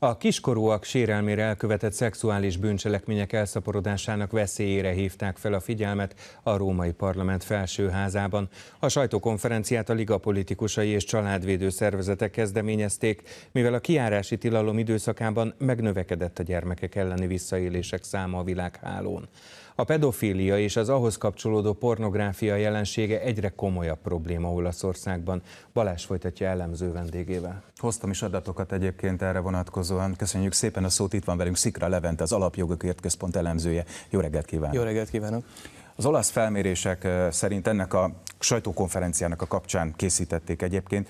A kiskorúak sérelmére elkövetett szexuális bűncselekmények elszaporodásának veszélyére hívták fel a figyelmet a római parlament felsőházában. A sajtókonferenciát a liga politikusai és családvédő szervezetek kezdeményezték, mivel a kiárási tilalom időszakában megnövekedett a gyermekek elleni visszaélések száma a világhálón. A pedofília és az ahhoz kapcsolódó pornográfia jelensége egyre komolyabb probléma Olaszországban. Balázs folytatja elemző vendégével. Hoztam is adatokat egyébként erre vonatkozóan vonatkozóan köszönjük szépen a szót, itt van velünk Szikra Levente, az Alapjogokért Központ elemzője. Jó reggelt kívánok! Jó reggelt kívánok! Az olasz felmérések eh, szerint ennek a sajtókonferenciának a kapcsán készítették egyébként,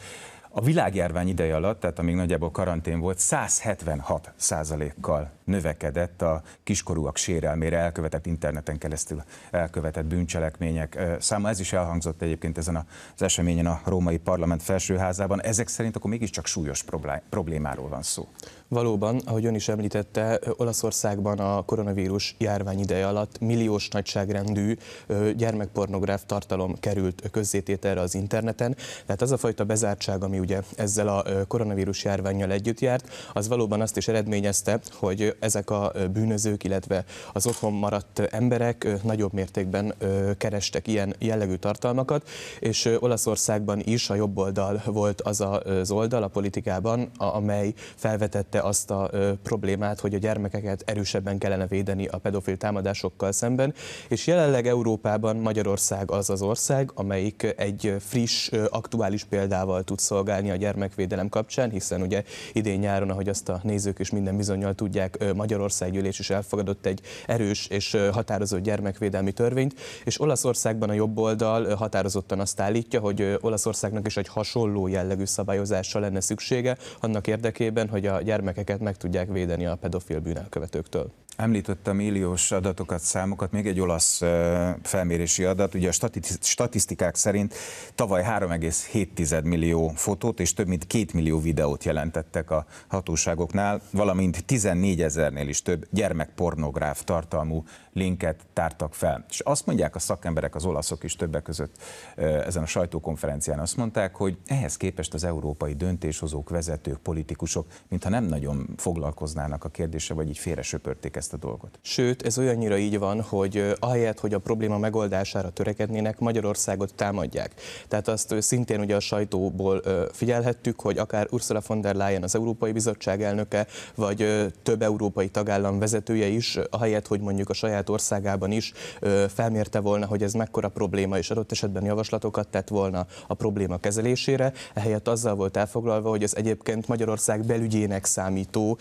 a világjárvány ideje alatt, tehát amíg nagyjából karantén volt, 176 kal növekedett a kiskorúak sérelmére elkövetett interneten keresztül elkövetett bűncselekmények száma. Ez is elhangzott egyébként ezen az eseményen a római parlament felsőházában. Ezek szerint akkor mégiscsak súlyos problémáról van szó. Valóban, ahogy ön is említette, Olaszországban a koronavírus járvány ideje alatt milliós nagyságrendű gyermekpornográf tartalom került közzétételre az interneten. Tehát az a fajta bezártság, ami ugye ezzel a koronavírus járványjal együtt járt, az valóban azt is eredményezte, hogy ezek a bűnözők, illetve az otthon maradt emberek nagyobb mértékben kerestek ilyen jellegű tartalmakat, és Olaszországban is a oldal volt az az oldal a politikában, amely felvetette azt a problémát, hogy a gyermekeket erősebben kellene védeni a pedofil támadásokkal szemben, és jelenleg Európában Magyarország az az ország, amelyik egy friss, aktuális példával tud szolgálni a gyermekvédelem kapcsán, hiszen ugye idén nyáron, ahogy azt a nézők is minden bizonyal tudják, Magyarország gyűlés is elfogadott egy erős és határozott gyermekvédelmi törvényt, és Olaszországban a jobb oldal határozottan azt állítja, hogy Olaszországnak is egy hasonló jellegű szabályozásra lenne szüksége annak érdekében, hogy a gyermekeket meg tudják védeni a pedofil bűnelkövetőktől. Említettem milliós adatokat, számokat, még egy olasz felmérési adat. Ugye a statisztikák szerint tavaly 3,7 millió fotót és több mint 2 millió videót jelentettek a hatóságoknál, valamint 14 ezernél is több gyermekpornográf tartalmú linket tártak fel. És azt mondják a szakemberek, az olaszok is többek között ezen a sajtókonferencián azt mondták, hogy ehhez képest az európai döntéshozók, vezetők, politikusok, mintha nem nagyon foglalkoznának a kérdése, vagy így félre söpörték ezt ezt a dolgot. Sőt, ez olyannyira így van, hogy ahelyett, hogy a probléma megoldására törekednének, Magyarországot támadják. Tehát azt szintén ugye a sajtóból figyelhettük, hogy akár Ursula von der Leyen az Európai Bizottság elnöke, vagy több európai tagállam vezetője is, ahelyett, hogy mondjuk a saját országában is felmérte volna, hogy ez mekkora probléma, és adott esetben javaslatokat tett volna a probléma kezelésére, ehelyett azzal volt elfoglalva, hogy az egyébként Magyarország belügyének számító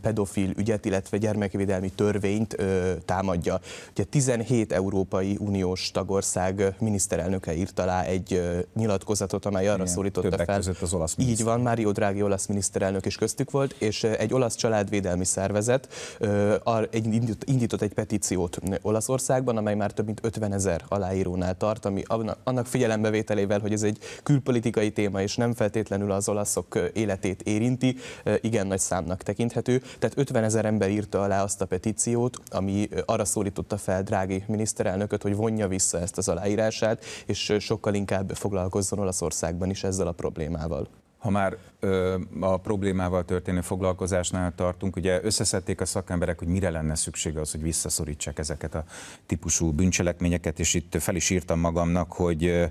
pedofil ügyet, illetve gyermekvédelmi kereskedelmi törvényt ö, támadja. Ugye 17 Európai Uniós tagország miniszterelnöke írt alá egy ö, nyilatkozatot, amely arra Igen, szólította fel. Között az olasz így van, Mário Drági olasz miniszterelnök is köztük volt, és egy olasz családvédelmi szervezet ö, egy, indított egy petíciót Olaszországban, amely már több mint 50 ezer aláírónál tart, ami annak figyelembevételével, hogy ez egy külpolitikai téma, és nem feltétlenül az olaszok életét érinti, igen nagy számnak tekinthető. Tehát 50 ezer ember írta alá azt a petíciót, ami arra szólította fel drági miniszterelnököt, hogy vonja vissza ezt az aláírását, és sokkal inkább foglalkozzon Olaszországban is ezzel a problémával. Ha már ö, a problémával történő foglalkozásnál tartunk, ugye összeszedték a szakemberek, hogy mire lenne szüksége az, hogy visszaszorítsák ezeket a típusú bűncselekményeket, és itt fel is írtam magamnak, hogy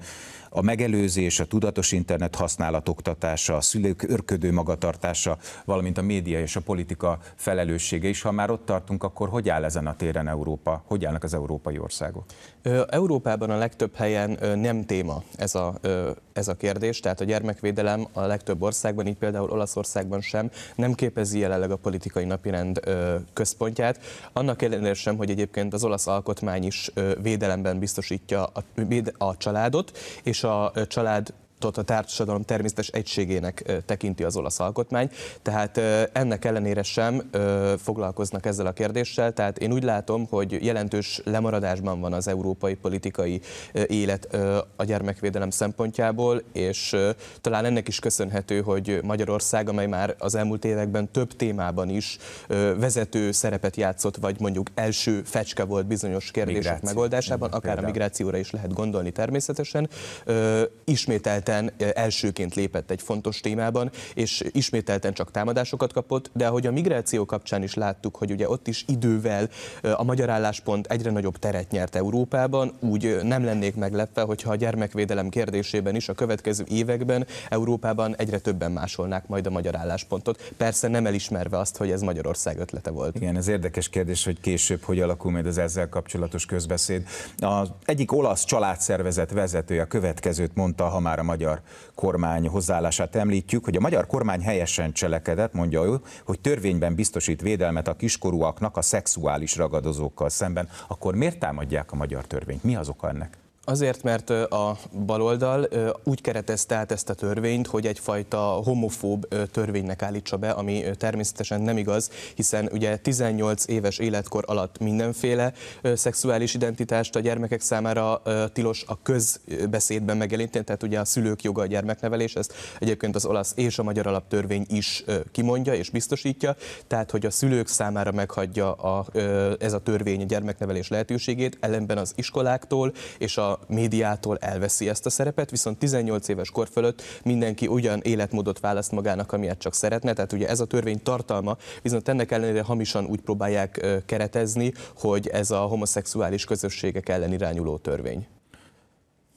a megelőzés, a tudatos internet használat oktatása, a szülők örködő magatartása, valamint a média és a politika felelőssége is. Ha már ott tartunk, akkor hogy áll ezen a téren Európa? Hogy állnak az európai országok? Európában a legtöbb helyen nem téma ez a, ez a kérdés, tehát a gyermekvédelem a leg legtöbb országban, így például Olaszországban sem, nem képezi jelenleg a politikai napirend központját. Annak ellenére sem, hogy egyébként az olasz alkotmány is védelemben biztosítja a, a családot, és a család a társadalom természetes egységének tekinti az olasz alkotmány, tehát ennek ellenére sem foglalkoznak ezzel a kérdéssel, tehát én úgy látom, hogy jelentős lemaradásban van az európai politikai élet a gyermekvédelem szempontjából, és talán ennek is köszönhető, hogy Magyarország, amely már az elmúlt években több témában is vezető szerepet játszott, vagy mondjuk első fecske volt bizonyos kérdések Migráció. megoldásában, akár a migrációra is lehet gondolni természetesen, ismételt héten elsőként lépett egy fontos témában, és ismételten csak támadásokat kapott, de ahogy a migráció kapcsán is láttuk, hogy ugye ott is idővel a magyar álláspont egyre nagyobb teret nyert Európában, úgy nem lennék meglepve, hogyha a gyermekvédelem kérdésében is a következő években Európában egyre többen másolnák majd a magyar álláspontot. Persze nem elismerve azt, hogy ez Magyarország ötlete volt. Igen, ez érdekes kérdés, hogy később hogy alakul majd az ezzel kapcsolatos közbeszéd. Az egyik olasz családszervezet vezetője a következőt mondta, ha már a magyar magyar kormány hozzáállását említjük, hogy a magyar kormány helyesen cselekedett, mondja ő, hogy törvényben biztosít védelmet a kiskorúaknak a szexuális ragadozókkal szemben. Akkor miért támadják a magyar törvényt? Mi az oka ennek? Azért, mert a baloldal úgy keretezte át ezt a törvényt, hogy egyfajta homofób törvénynek állítsa be, ami természetesen nem igaz, hiszen ugye 18 éves életkor alatt mindenféle szexuális identitást a gyermekek számára tilos a közbeszédben megjelenteni, tehát ugye a szülők joga a gyermeknevelés, ezt egyébként az olasz és a magyar alaptörvény is kimondja és biztosítja, tehát hogy a szülők számára meghagyja a, ez a törvény a gyermeknevelés lehetőségét, ellenben az iskoláktól és a médiától elveszi ezt a szerepet, viszont 18 éves kor fölött mindenki ugyan életmódot választ magának, amilyet csak szeretne, tehát ugye ez a törvény tartalma, viszont ennek ellenére hamisan úgy próbálják keretezni, hogy ez a homoszexuális közösségek ellen irányuló törvény.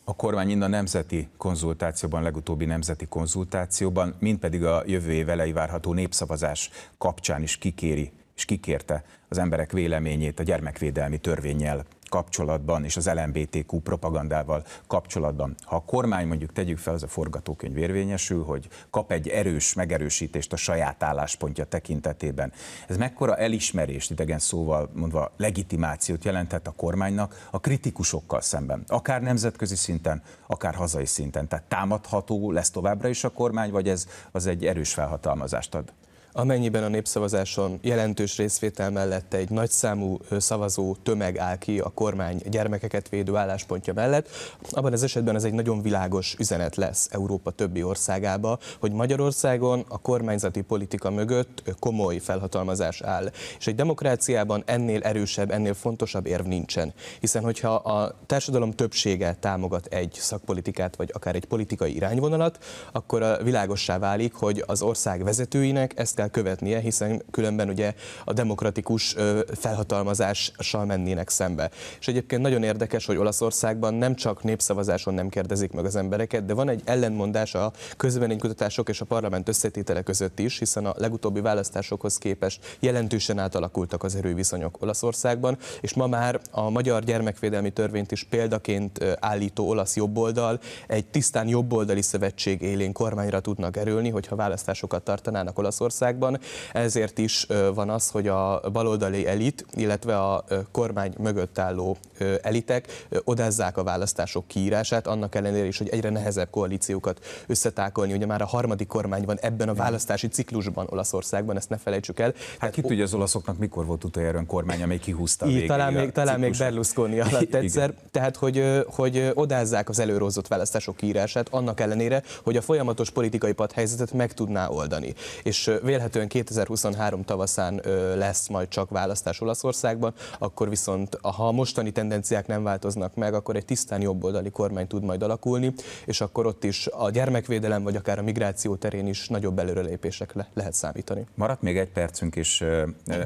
A kormány mind a nemzeti konzultációban, legutóbbi nemzeti konzultációban, mind pedig a jövő év elejé várható népszavazás kapcsán is kikéri és kikérte az emberek véleményét a gyermekvédelmi törvényel kapcsolatban és az LMBTQ propagandával kapcsolatban. Ha a kormány mondjuk tegyük fel, az a forgatókönyv érvényesül, hogy kap egy erős megerősítést a saját álláspontja tekintetében. Ez mekkora elismerést, idegen szóval mondva legitimációt jelentett a kormánynak a kritikusokkal szemben, akár nemzetközi szinten, akár hazai szinten. Tehát támadható lesz továbbra is a kormány, vagy ez az egy erős felhatalmazást ad? Amennyiben a népszavazáson jelentős részvétel mellett egy nagyszámú szavazó tömeg áll ki a kormány gyermekeket védő álláspontja mellett, abban az esetben ez egy nagyon világos üzenet lesz Európa többi országába, hogy Magyarországon a kormányzati politika mögött komoly felhatalmazás áll. És egy demokráciában ennél erősebb, ennél fontosabb érv nincsen. Hiszen, hogyha a társadalom többsége támogat egy szakpolitikát, vagy akár egy politikai irányvonalat, akkor a világossá válik, hogy az ország vezetőinek ezt kell követnie, hiszen különben ugye a demokratikus felhatalmazással mennének szembe. És egyébként nagyon érdekes, hogy Olaszországban nem csak népszavazáson nem kérdezik meg az embereket, de van egy ellentmondás a közvéleménykutatások és a parlament összetétele között is, hiszen a legutóbbi választásokhoz képest jelentősen átalakultak az erőviszonyok Olaszországban, és ma már a magyar gyermekvédelmi törvényt is példaként állító olasz jobboldal egy tisztán jobboldali szövetség élén kormányra tudnak erőlni, hogyha választásokat tartanának olaszország országban. Ezért is van az, hogy a baloldali elit, illetve a kormány mögött álló elitek odázzák a választások kiírását, annak ellenére is, hogy egyre nehezebb koalíciókat összetákolni. Ugye már a harmadik kormány van ebben a választási ciklusban Olaszországban, ezt ne felejtsük el. Hát Tehát ki tudja az olaszoknak, mikor volt utoljára olyan kormány, amely kihúzta így, talán még, talán még Berlusconi alatt egyszer. Igen. Tehát, hogy, hogy odázzák az előrózott választások kiírását, annak ellenére, hogy a folyamatos politikai helyzetet meg tudná oldani. És véletlenül vélhetően 2023 tavaszán lesz majd csak választás Olaszországban, akkor viszont ha a mostani tendenciák nem változnak meg, akkor egy tisztán jobboldali kormány tud majd alakulni, és akkor ott is a gyermekvédelem vagy akár a migráció terén is nagyobb előrelépések le- lehet számítani. Maradt még egy percünk, és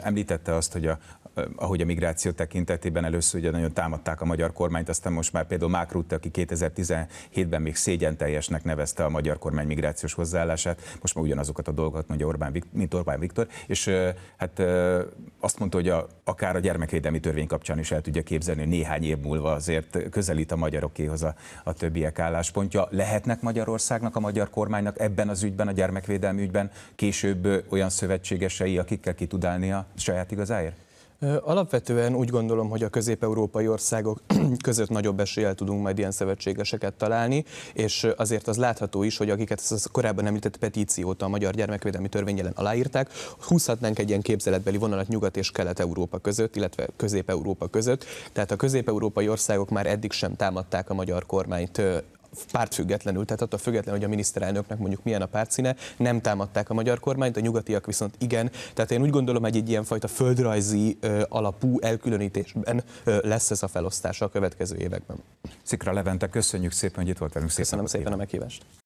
említette azt, hogy a, ahogy a migráció tekintetében először ugye nagyon támadták a magyar kormányt, aztán most már például Mák Rutte, aki 2017-ben még szégyen teljesnek nevezte a magyar kormány migrációs hozzáállását, most már ugyanazokat a dolgokat mondja Orbán Viktor, mint Orbán Viktor, és hát azt mondta, hogy a, akár a gyermekvédelmi törvény kapcsán is el tudja képzelni, hogy néhány év múlva azért közelít a magyarokéhoz a, a többiek álláspontja. Lehetnek Magyarországnak, a magyar kormánynak ebben az ügyben, a gyermekvédelmi ügyben később olyan szövetségesei, akikkel ki tud állni a saját igazáért? Alapvetően úgy gondolom, hogy a közép-európai országok között nagyobb eséllyel tudunk majd ilyen szövetségeseket találni, és azért az látható is, hogy akiket ezt a korábban említett petíciót a Magyar Gyermekvédelmi Törvény ellen aláírták, húzhatnánk egy ilyen képzeletbeli vonalat Nyugat és Kelet-Európa között, illetve Közép-Európa között. Tehát a közép-európai országok már eddig sem támadták a magyar kormányt pártfüggetlenül, tehát attól függetlenül, hogy a miniszterelnöknek mondjuk milyen a pártszíne, nem támadták a magyar kormányt, a nyugatiak viszont igen. Tehát én úgy gondolom, hogy egy ilyen fajta földrajzi alapú elkülönítésben lesz ez a felosztása a következő években. Szikra Levente, köszönjük szépen, hogy itt volt velünk. Köszönöm szépen a meghívást.